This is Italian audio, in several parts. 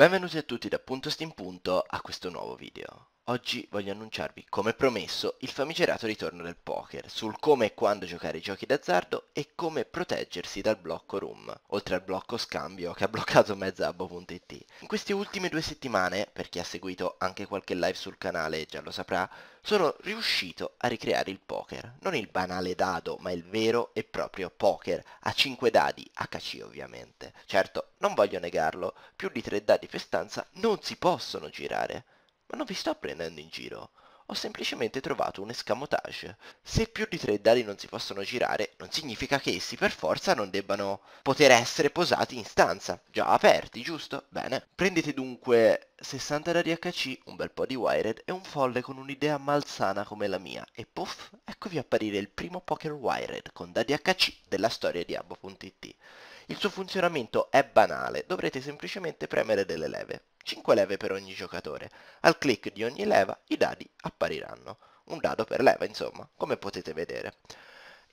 Benvenuti a tutti da Punto Steam Punto a questo nuovo video. Oggi voglio annunciarvi, come promesso, il famigerato ritorno del poker, sul come e quando giocare i giochi d'azzardo e come proteggersi dal blocco room, oltre al blocco scambio che ha bloccato mezzabbo.it. In queste ultime due settimane, per chi ha seguito anche qualche live sul canale già lo saprà, sono riuscito a ricreare il poker, non il banale dado, ma il vero e proprio poker, a 5 dadi, HC ovviamente. Certo, non voglio negarlo, più di 3 dadi per stanza non si possono girare. Ma non vi sto prendendo in giro. Ho semplicemente trovato un escamotage. Se più di tre dadi non si possono girare, non significa che essi per forza non debbano poter essere posati in stanza, già aperti, giusto? Bene. Prendete dunque 60 dadi HC, un bel po' di wired e un folle con un'idea malsana come la mia, e puff, eccovi apparire il primo poker wired con dadi HC della storia di abbo.it. Il suo funzionamento è banale, dovrete semplicemente premere delle leve. 5 leve per ogni giocatore. Al click di ogni leva i dadi appariranno. Un dado per leva, insomma, come potete vedere.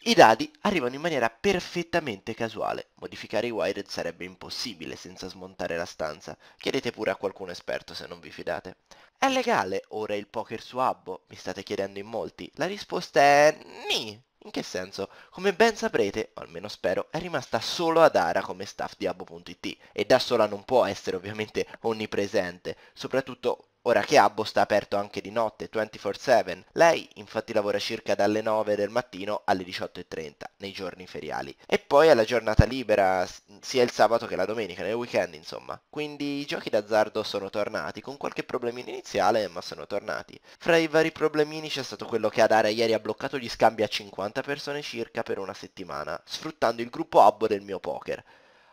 I dadi arrivano in maniera perfettamente casuale, modificare i wired sarebbe impossibile senza smontare la stanza, chiedete pure a qualcuno esperto se non vi fidate. È legale ora il poker su Abbo? Mi state chiedendo in molti. La risposta è ni, in che senso? Come ben saprete, o almeno spero, è rimasta solo ad Ara come staff di Abo.it e da sola non può essere ovviamente onnipresente, soprattutto ora che Abbo sta aperto anche di notte 24/7. Lei infatti lavora circa dalle 9 del mattino alle 18.30 nei giorni feriali. E poi ha la giornata libera sia il sabato che la domenica, nel weekend insomma. Quindi i giochi d'azzardo sono tornati, con qualche problemino iniziale ma sono tornati. Fra i vari problemini c'è stato quello che Adara ieri ha bloccato gli scambi a 50 persone circa per una settimana, sfruttando il gruppo Abbo del mio poker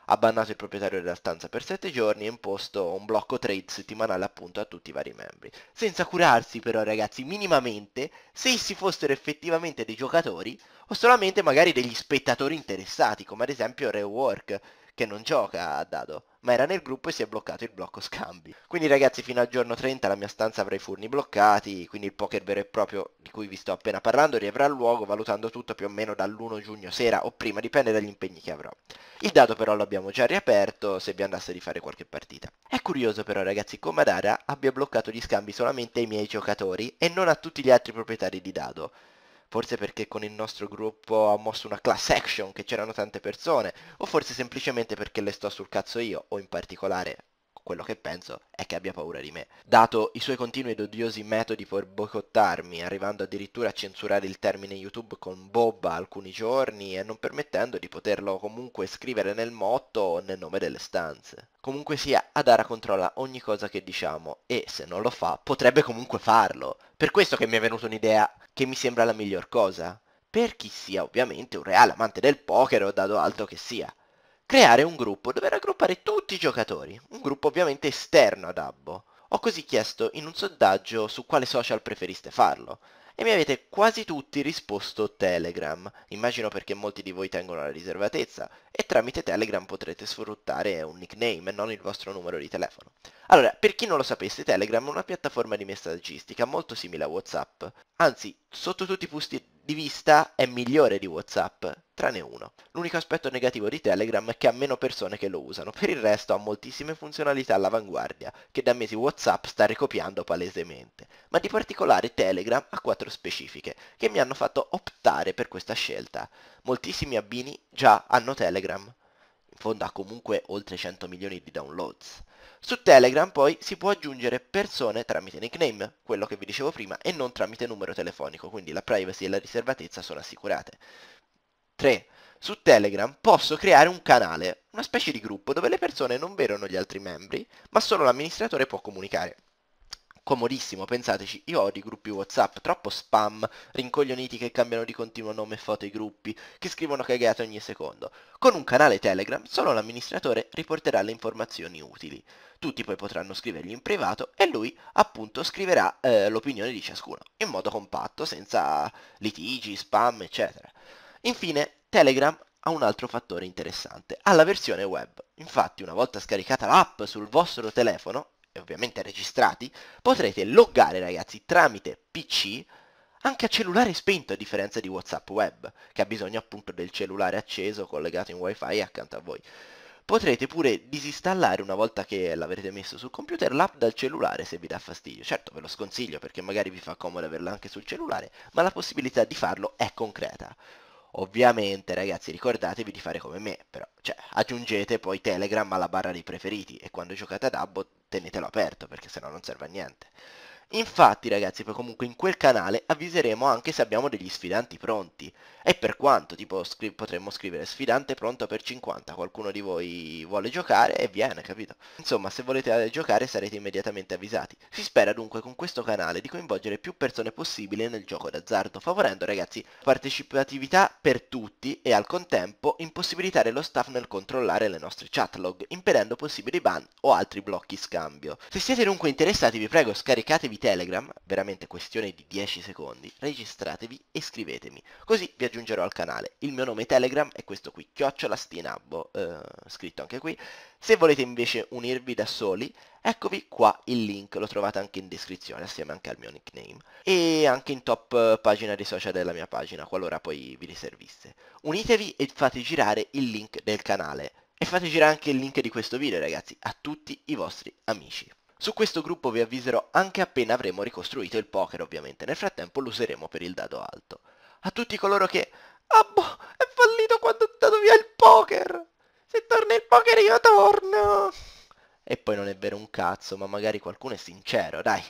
ha bannato il proprietario della stanza per 7 giorni e imposto un blocco trade settimanale appunto a tutti i vari membri. Senza curarsi però ragazzi minimamente se essi fossero effettivamente dei giocatori o solamente magari degli spettatori interessati come ad esempio Rework che non gioca a dado, ma era nel gruppo e si è bloccato il blocco scambi. Quindi ragazzi fino al giorno 30 la mia stanza avrà i furni bloccati, quindi il poker vero e proprio di cui vi sto appena parlando riavrà luogo valutando tutto più o meno dall'1 giugno sera o prima, dipende dagli impegni che avrò. Il dado però l'abbiamo già riaperto se vi andasse di fare qualche partita. È curioso però ragazzi come Adara abbia bloccato gli scambi solamente ai miei giocatori e non a tutti gli altri proprietari di dado forse perché con il nostro gruppo ha mosso una class action che c'erano tante persone, o forse semplicemente perché le sto sul cazzo io, o in particolare quello che penso è che abbia paura di me. Dato i suoi continui ed odiosi metodi per boicottarmi, arrivando addirittura a censurare il termine YouTube con bobba alcuni giorni e non permettendo di poterlo comunque scrivere nel motto o nel nome delle stanze. Comunque sia, Adara controlla ogni cosa che diciamo e se non lo fa potrebbe comunque farlo. Per questo che mi è venuta un'idea che mi sembra la miglior cosa. Per chi sia ovviamente un reale amante del poker o dato alto che sia creare un gruppo dove raggruppare tutti i giocatori, un gruppo ovviamente esterno ad Abbo. Ho così chiesto in un sondaggio su quale social preferiste farlo e mi avete quasi tutti risposto Telegram, immagino perché molti di voi tengono la riservatezza e tramite Telegram potrete sfruttare un nickname e non il vostro numero di telefono. Allora, per chi non lo sapesse, Telegram è una piattaforma di messaggistica molto simile a Whatsapp, anzi, sotto tutti i posti di vista è migliore di Whatsapp, tranne uno. L'unico aspetto negativo di Telegram è che ha meno persone che lo usano, per il resto ha moltissime funzionalità all'avanguardia, che da mesi Whatsapp sta ricopiando palesemente. Ma di particolare Telegram ha quattro specifiche, che mi hanno fatto optare per questa scelta. Moltissimi abbini già hanno Telegram. In fondo ha comunque oltre 100 milioni di downloads. Su Telegram poi si può aggiungere persone tramite nickname, quello che vi dicevo prima, e non tramite numero telefonico, quindi la privacy e la riservatezza sono assicurate. 3. Su Telegram posso creare un canale, una specie di gruppo dove le persone non vedono gli altri membri, ma solo l'amministratore può comunicare comodissimo, pensateci, io odio i gruppi Whatsapp, troppo spam, rincoglioniti che cambiano di continuo nome e foto ai gruppi, che scrivono cagate ogni secondo. Con un canale Telegram solo l'amministratore riporterà le informazioni utili. Tutti poi potranno scrivergli in privato e lui appunto scriverà eh, l'opinione di ciascuno, in modo compatto, senza litigi, spam, eccetera. Infine, Telegram ha un altro fattore interessante, ha la versione web. Infatti una volta scaricata l'app sul vostro telefono, e ovviamente registrati, potrete loggare ragazzi tramite PC anche a cellulare spento a differenza di Whatsapp Web, che ha bisogno appunto del cellulare acceso collegato in wifi accanto a voi. Potrete pure disinstallare una volta che l'avrete messo sul computer l'app dal cellulare se vi dà fastidio. Certo ve lo sconsiglio perché magari vi fa comodo averla anche sul cellulare, ma la possibilità di farlo è concreta. Ovviamente ragazzi ricordatevi di fare come me, però cioè, aggiungete poi Telegram alla barra dei preferiti e quando giocate ad Abbot tenetelo aperto perché sennò non serve a niente. Infatti ragazzi, poi comunque in quel canale avviseremo anche se abbiamo degli sfidanti pronti. E per quanto, tipo scri potremmo scrivere sfidante pronto per 50, qualcuno di voi vuole giocare e viene, capito? Insomma, se volete eh, giocare sarete immediatamente avvisati. Si spera dunque con questo canale di coinvolgere più persone possibile nel gioco d'azzardo, favorendo ragazzi partecipatività per tutti e al contempo impossibilitare lo staff nel controllare le nostre chatlog, impedendo possibili ban o altri blocchi scambio. Se siete dunque interessati vi prego scaricatevi utilizzatemi Telegram, veramente questione di 10 secondi, registratevi e scrivetemi, così vi aggiungerò al canale. Il mio nome Telegram è questo qui, chiocciolastinabbo, eh, scritto anche qui. Se volete invece unirvi da soli, eccovi qua il link, lo trovate anche in descrizione, assieme anche al mio nickname. E anche in top pagina di social della mia pagina, qualora poi vi riservisse. Unitevi e fate girare il link del canale. E fate girare anche il link di questo video ragazzi a tutti i vostri amici. Su questo gruppo vi avviserò anche appena avremo ricostruito il poker ovviamente, nel frattempo lo useremo per il dado alto. A tutti coloro che... Ah boh, è fallito quando ho dato via il poker! Se torna il poker io torno! E poi non è vero un cazzo, ma magari qualcuno è sincero, dai.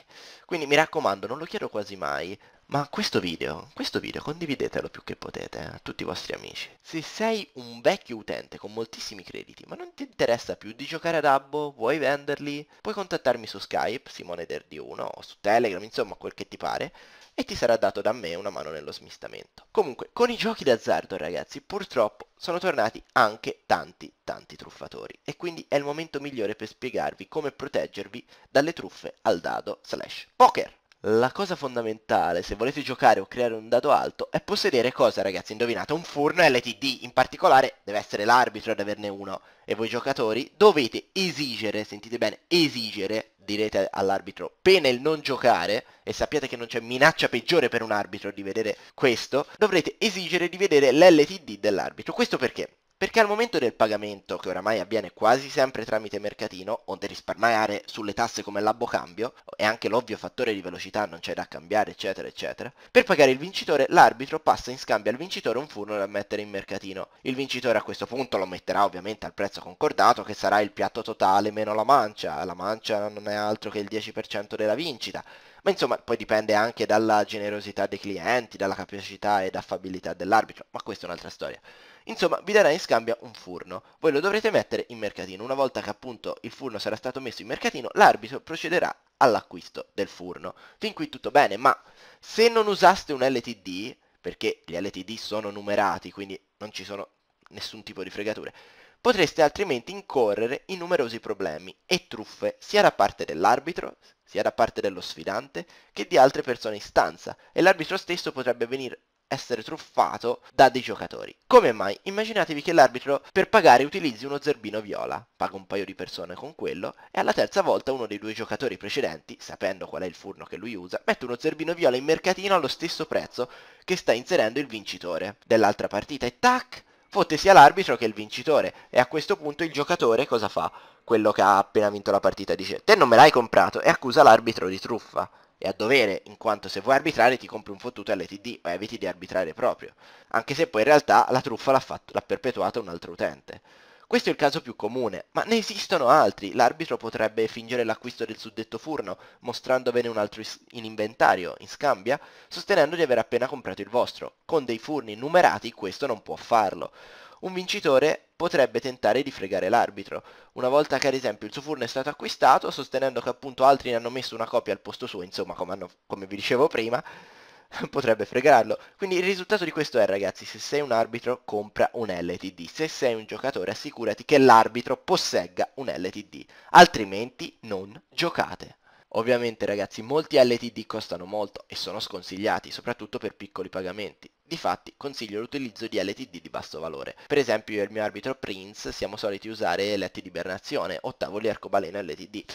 Quindi mi raccomando, non lo chiedo quasi mai, ma questo video, questo video condividetelo più che potete eh, a tutti i vostri amici. Se sei un vecchio utente con moltissimi crediti ma non ti interessa più di giocare ad Abbo, vuoi venderli, puoi contattarmi su Skype, SimoneDerdi1 o su Telegram, insomma quel che ti pare e ti sarà dato da me una mano nello smistamento. Comunque, con i giochi d'azzardo ragazzi, purtroppo sono tornati anche tanti tanti truffatori e quindi è il momento migliore per spiegarvi come proteggervi dalle truffe al dado slash poker. La cosa fondamentale, se volete giocare o creare un dado alto, è possedere cosa ragazzi? Indovinate, un forno LTD, in particolare deve essere l'arbitro ad averne uno, e voi giocatori dovete esigere, sentite bene, esigere, direte all'arbitro, pena il non giocare, e sappiate che non c'è minaccia peggiore per un arbitro di vedere questo, dovrete esigere di vedere l'LTD dell'arbitro. Questo perché? perché al momento del pagamento, che oramai avviene quasi sempre tramite mercatino, onde risparmiare sulle tasse come l'abbo cambio, e anche l'ovvio fattore di velocità non c'è da cambiare, eccetera, eccetera, per pagare il vincitore l'arbitro passa in scambio al vincitore un furno da mettere in mercatino. Il vincitore a questo punto lo metterà ovviamente al prezzo concordato, che sarà il piatto totale meno la mancia, la mancia non è altro che il 10% della vincita, ma insomma poi dipende anche dalla generosità dei clienti, dalla capacità ed affabilità dell'arbitro, ma questa è un'altra storia. Insomma, vi darà in scambio un furno. Voi lo dovrete mettere in mercatino. Una volta che appunto il furno sarà stato messo in mercatino, l'arbitro procederà all'acquisto del furno. Fin qui tutto bene, ma se non usaste un LTD, perché gli LTD sono numerati, quindi non ci sono nessun tipo di fregature, potreste altrimenti incorrere in numerosi problemi e truffe sia da parte dell'arbitro, sia da parte dello sfidante, che di altre persone in stanza, e l'arbitro stesso potrebbe venire essere truffato da dei giocatori. Come mai? Immaginatevi che l'arbitro per pagare utilizzi uno zerbino viola, paga un paio di persone con quello e alla terza volta uno dei due giocatori precedenti, sapendo qual è il furno che lui usa, mette uno zerbino viola in mercatino allo stesso prezzo che sta inserendo il vincitore dell'altra partita e tac, fotte sia l'arbitro che il vincitore e a questo punto il giocatore cosa fa? Quello che ha appena vinto la partita dice te non me l'hai comprato e accusa l'arbitro di truffa e a dovere, in quanto se vuoi arbitrare ti compri un fottuto LTD ma eviti di arbitrare proprio, anche se poi in realtà la truffa l'ha, fatto, l'ha perpetuata un altro utente. Questo è il caso più comune, ma ne esistono altri. L'arbitro potrebbe fingere l'acquisto del suddetto furno, mostrandovene un altro in inventario, in scambia, sostenendo di aver appena comprato il vostro. Con dei furni numerati questo non può farlo. Un vincitore potrebbe tentare di fregare l'arbitro, una volta che ad esempio il suo furno è stato acquistato, sostenendo che appunto altri ne hanno messo una copia al posto suo, insomma come, hanno, come vi dicevo prima, potrebbe fregarlo. Quindi il risultato di questo è ragazzi, se sei un arbitro compra un LTD, se sei un giocatore assicurati che l'arbitro possegga un LTD, altrimenti non giocate. Ovviamente ragazzi molti LTD costano molto e sono sconsigliati, soprattutto per piccoli pagamenti. Difatti consiglio l'utilizzo di LTD di basso valore. Per esempio io e il mio arbitro Prince siamo soliti usare letti di ibernazione o tavoli arcobaleno LTD.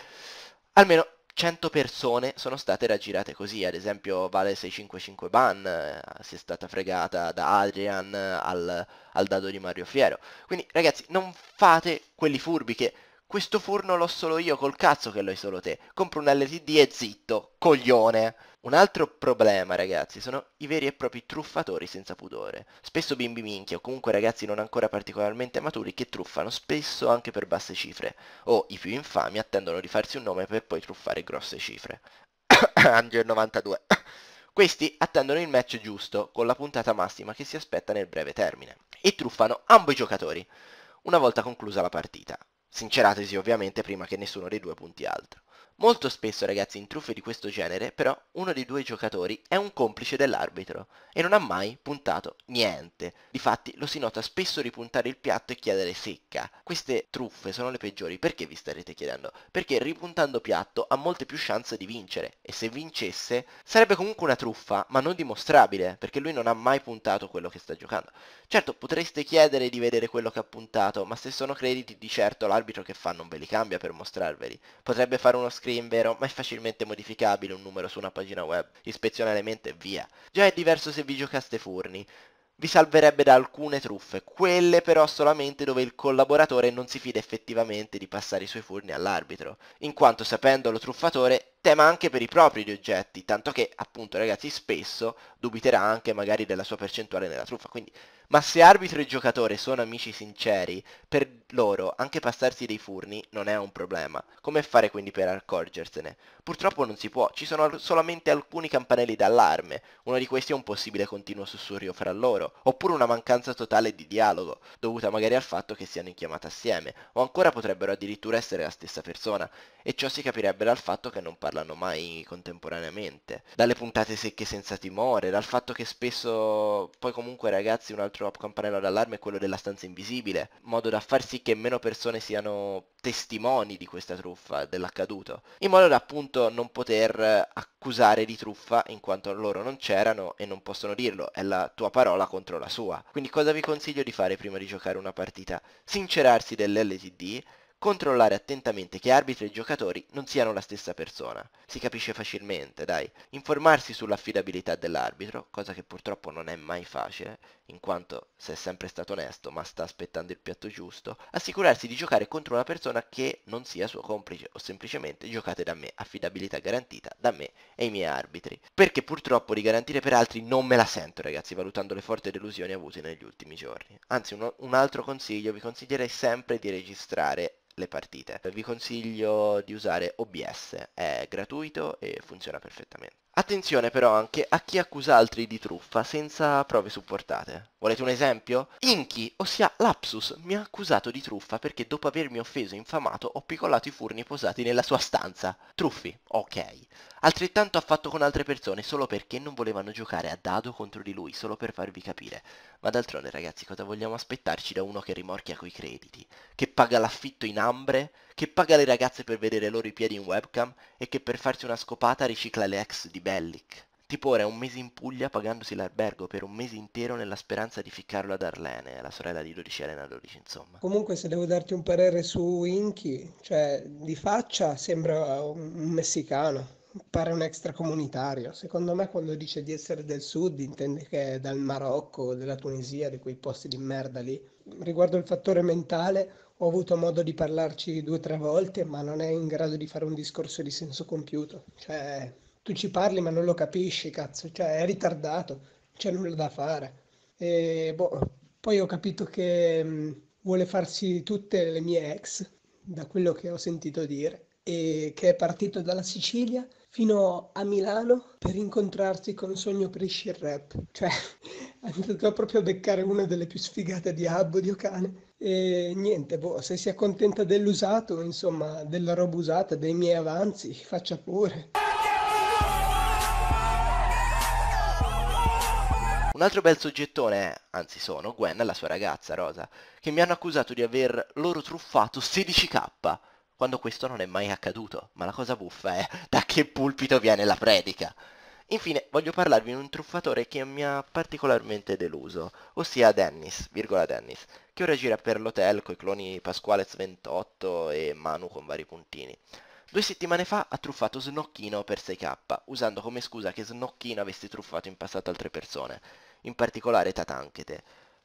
Almeno 100 persone sono state raggirate così, ad esempio Vale 655 Ban eh, si è stata fregata da Adrian al, al, dado di Mario Fiero. Quindi ragazzi non fate quelli furbi che questo furno l'ho solo io col cazzo che l'hai solo te. Compro un LTD e zitto, coglione. Un altro problema, ragazzi, sono i veri e propri truffatori senza pudore. Spesso bimbi minchia o comunque ragazzi non ancora particolarmente maturi che truffano spesso anche per basse cifre. O i più infami attendono di farsi un nome per poi truffare grosse cifre. Angel 92. Questi attendono il match giusto, con la puntata massima che si aspetta nel breve termine. E truffano ambo i giocatori, una volta conclusa la partita. Sinceratesi ovviamente prima che nessuno dei due punti altro. Molto spesso ragazzi in truffe di questo genere però uno dei due giocatori è un complice dell'arbitro e non ha mai puntato niente. Difatti lo si nota spesso ripuntare il piatto e chiedere secca. Queste truffe sono le peggiori perché vi starete chiedendo? Perché ripuntando piatto ha molte più chance di vincere e se vincesse sarebbe comunque una truffa ma non dimostrabile perché lui non ha mai puntato quello che sta giocando. Certo potreste chiedere di vedere quello che ha puntato ma se sono crediti di certo l'arbitro che fa non ve li cambia per mostrarveli. Potrebbe fare uno screen screen ma è facilmente modificabile un numero su una pagina web. Ispeziona elemento e via. Già è diverso se vi giocaste furni. Vi salverebbe da alcune truffe, quelle però solamente dove il collaboratore non si fida effettivamente di passare i suoi furni all'arbitro, in quanto sapendolo truffatore tema anche per i propri oggetti, tanto che appunto ragazzi spesso dubiterà anche magari della sua percentuale nella truffa, quindi ma se arbitro e giocatore sono amici sinceri, per loro anche passarsi dei furni non è un problema. Come fare quindi per accorgersene? Purtroppo non si può, ci sono solamente alcuni campanelli d'allarme, uno di questi è un possibile continuo sussurrio fra loro, oppure una mancanza totale di dialogo, dovuta magari al fatto che siano in chiamata assieme, o ancora potrebbero addirittura essere la stessa persona, e ciò si capirebbe dal fatto che non parlano parlano mai contemporaneamente, dalle puntate secche senza timore, dal fatto che spesso poi comunque ragazzi un altro campanello d'allarme è quello della stanza invisibile, modo da far sì che meno persone siano testimoni di questa truffa, dell'accaduto, in modo da appunto non poter accusare di truffa in quanto loro non c'erano e non possono dirlo, è la tua parola contro la sua. Quindi cosa vi consiglio di fare prima di giocare una partita? Sincerarsi dell'LTD controllare attentamente che arbitri e giocatori non siano la stessa persona. Si capisce facilmente, dai. Informarsi sull'affidabilità dell'arbitro, cosa che purtroppo non è mai facile, in quanto se è sempre stato onesto ma sta aspettando il piatto giusto, assicurarsi di giocare contro una persona che non sia suo complice o semplicemente giocate da me, affidabilità garantita da me e i miei arbitri. Perché purtroppo di garantire per altri non me la sento ragazzi, valutando le forti delusioni avute negli ultimi giorni. Anzi un, un altro consiglio, vi consiglierei sempre di registrare le partite. Vi consiglio di usare OBS, è gratuito e funziona perfettamente. Attenzione però anche a chi accusa altri di truffa senza prove supportate. Volete un esempio? Inky, ossia Lapsus, mi ha accusato di truffa perché dopo avermi offeso e infamato ho picollato i furni posati nella sua stanza. Truffi, ok. Altrettanto ha fatto con altre persone solo perché non volevano giocare a dado contro di lui, solo per farvi capire. Ma d'altronde ragazzi cosa vogliamo aspettarci da uno che rimorchia coi crediti? Che paga l'affitto in ambre? che paga le ragazze per vedere loro i piedi in webcam e che per farsi una scopata ricicla le ex di Bellic. Tipo ora è un mese in Puglia pagandosi l'albergo per un mese intero nella speranza di ficcarlo ad Arlene, la sorella di 12 Elena 12 insomma. Comunque se devo darti un parere su Inky, cioè di faccia sembra un messicano pare un extracomunitario. Secondo me quando dice di essere del sud intende che è dal Marocco, della Tunisia, di quei posti di merda lì. Riguardo il fattore mentale, ho avuto modo di parlarci due o tre volte, ma non è in grado di fare un discorso di senso compiuto. Cioè, tu ci parli ma non lo capisci, cazzo, cioè è ritardato, c'è nulla da fare. E boh, poi ho capito che mh, mm, vuole farsi tutte le mie ex, da quello che ho sentito dire, e che è partito dalla Sicilia fino a Milano per incontrarsi con Sogno Prisci Rap. Cioè, hai dovuto proprio beccare una delle più sfigate di Abbo, Dio cane. E niente, boh, se si accontenta dell'usato, insomma, della roba usata, dei miei avanzi, faccia pure. Un altro bel soggettone eh, anzi sono, Gwen e la sua ragazza Rosa, che mi hanno accusato di aver loro truffato 16k, quando questo non è mai accaduto, ma la cosa buffa è da che pulpito viene la predica. Infine voglio parlarvi di un truffatore che mi ha particolarmente deluso, ossia Dennis, virgola Dennis, che ora gira per l'hotel coi cloni Pasqualez 28 e Manu con vari puntini. Due settimane fa ha truffato Snocchino per 6k, usando come scusa che Snocchino avesse truffato in passato altre persone, in particolare Tatanchete,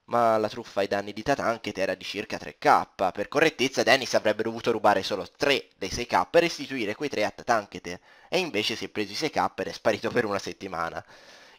ma la truffa ai danni di Tatanket era di circa 3k. Per correttezza Dennis avrebbe dovuto rubare solo 3 dei 6k e restituire quei 3 a Tatanket, e invece si è preso i 6k ed è sparito per una settimana.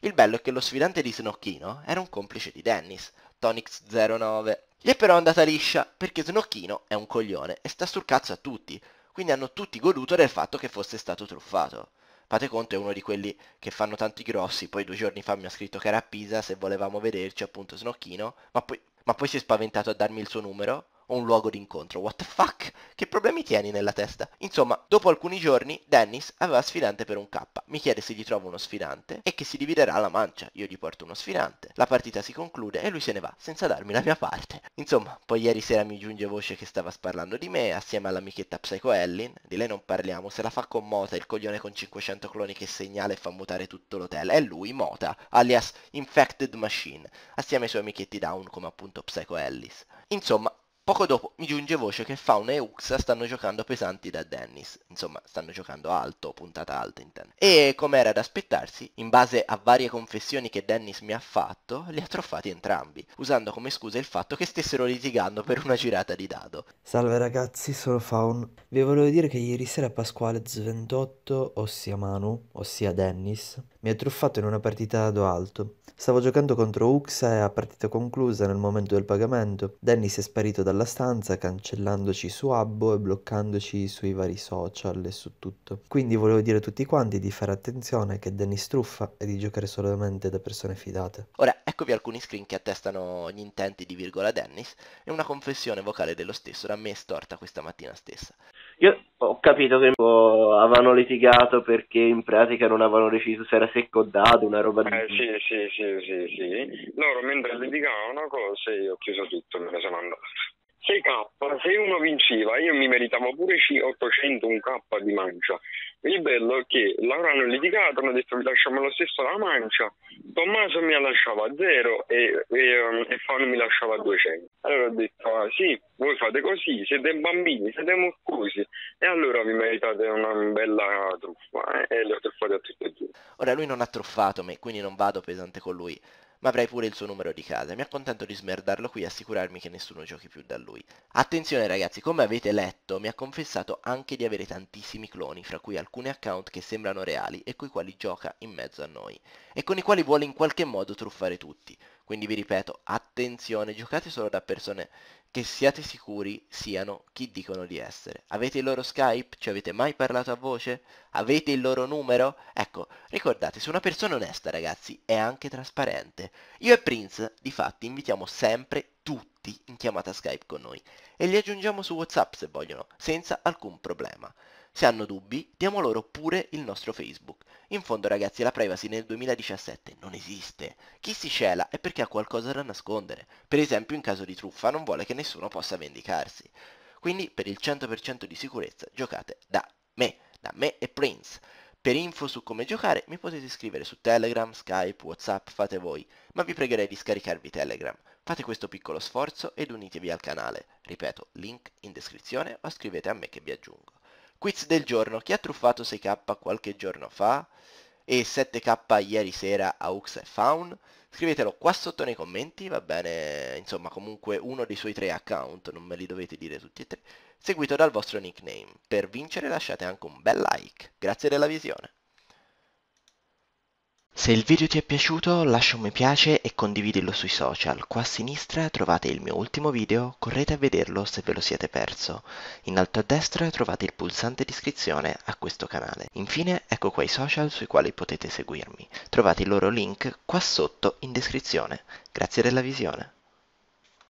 Il bello è che lo sfidante di Snocchino era un complice di Dennis, Tonix09. Gli è però andata liscia, perché Snocchino è un coglione e sta sul cazzo a tutti, quindi hanno tutti goduto del fatto che fosse stato truffato. Fate conto è uno di quelli che fanno tanti grossi, poi due giorni fa mi ha scritto che era a Pisa se volevamo vederci appunto Snocchino, ma poi, ma poi si è spaventato a darmi il suo numero o un luogo d'incontro. What the fuck? Che problemi tieni nella testa? Insomma, dopo alcuni giorni, Dennis aveva sfidante per un K. Mi chiede se gli trovo uno sfidante e che si dividerà la mancia. Io gli porto uno sfidante. La partita si conclude e lui se ne va, senza darmi la mia parte. Insomma, poi ieri sera mi giunge voce che stava sparlando di me, assieme all'amichetta Psycho Ellen. Di lei non parliamo, se la fa con Mota, il coglione con 500 cloni che segnala e fa mutare tutto l'hotel. È lui, Mota, alias Infected Machine, assieme ai suoi amichetti Down come appunto Psycho Ellis. Insomma, Poco dopo mi giunge voce che Fauna e Uxa stanno giocando pesanti da Dennis, insomma stanno giocando alto, puntata alta intendo. E come era da aspettarsi, in base a varie confessioni che Dennis mi ha fatto, li ha truffati entrambi, usando come scusa il fatto che stessero litigando per una girata di dado. Salve ragazzi, sono Faun. Vi volevo dire che ieri sera Pasquale 28, ossia Manu, ossia Dennis, mi ha truffato in una partita ad alto. Stavo giocando contro Uxa e a partita conclusa nel momento del pagamento, Dennis è sparito dalla stanza cancellandoci su Abbo e bloccandoci sui vari social e su tutto. Quindi volevo dire a tutti quanti di fare attenzione che Dennis truffa e di giocare solamente da persone fidate. Ora, eccovi alcuni screen che attestano gli intenti di virgola Dennis e una confessione vocale dello stesso da me storta questa mattina stessa. Io ho capito che avevano litigato perché in pratica non avevano deciso se era secco o dado, una roba di... Eh, sì, sì, sì, sì, sì. Loro mentre litigavano cose io ho chiuso tutto, me ne sono andato. 6K, se uno vinceva io mi meritavo pure 800, un K di mancia. Il bello è che loro hanno litigato, hanno detto vi lasciamo lo stesso la mancia, Tommaso mi lasciava a zero e, e, um, e Fano mi lasciava a 200. Allora ho detto, ah, sì, voi fate così, siete bambini, siete morcosi, e allora vi meritate una bella truffa, eh? e le ho truffate a tutte e due. Ora lui non ha truffato me, quindi non vado pesante con lui, ma avrei pure il suo numero di casa. Mi accontento di smerdarlo qui e assicurarmi che nessuno giochi più da lui. Attenzione ragazzi, come avete letto, mi ha confessato anche di avere tantissimi cloni, fra cui alcuni account che sembrano reali e coi quali gioca in mezzo a noi, e con i quali vuole in qualche modo truffare tutti. Quindi vi ripeto, attenzione, giocate solo da persone che siate sicuri siano chi dicono di essere. Avete il loro Skype? Ci avete mai parlato a voce? Avete il loro numero? Ecco, ricordate, se una persona onesta, ragazzi, è anche trasparente. Io e Prince, di fatti, invitiamo sempre tutti in chiamata Skype con noi e li aggiungiamo su WhatsApp se vogliono, senza alcun problema. Se hanno dubbi, diamo loro pure il nostro Facebook. In fondo ragazzi la privacy nel 2017 non esiste. Chi si cela è perché ha qualcosa da nascondere. Per esempio in caso di truffa non vuole che nessuno possa vendicarsi. Quindi per il 100% di sicurezza giocate da me, da me e Prince. Per info su come giocare mi potete scrivere su Telegram, Skype, Whatsapp, fate voi, ma vi pregherei di scaricarvi Telegram. Fate questo piccolo sforzo ed unitevi al canale. Ripeto, link in descrizione o scrivete a me che vi aggiungo. Quiz del giorno, chi ha truffato 6k qualche giorno fa e 7k ieri sera a Ux e Faun? Scrivetelo qua sotto nei commenti, va bene, insomma comunque uno dei suoi tre account, non me li dovete dire tutti e tre, seguito dal vostro nickname. Per vincere lasciate anche un bel like, grazie della visione. Se il video ti è piaciuto lascia un mi piace e condividilo sui social. Qua a sinistra trovate il mio ultimo video, correte a vederlo se ve lo siete perso. In alto a destra trovate il pulsante di iscrizione a questo canale. Infine ecco qua i social sui quali potete seguirmi. Trovate il loro link qua sotto in descrizione. Grazie della visione.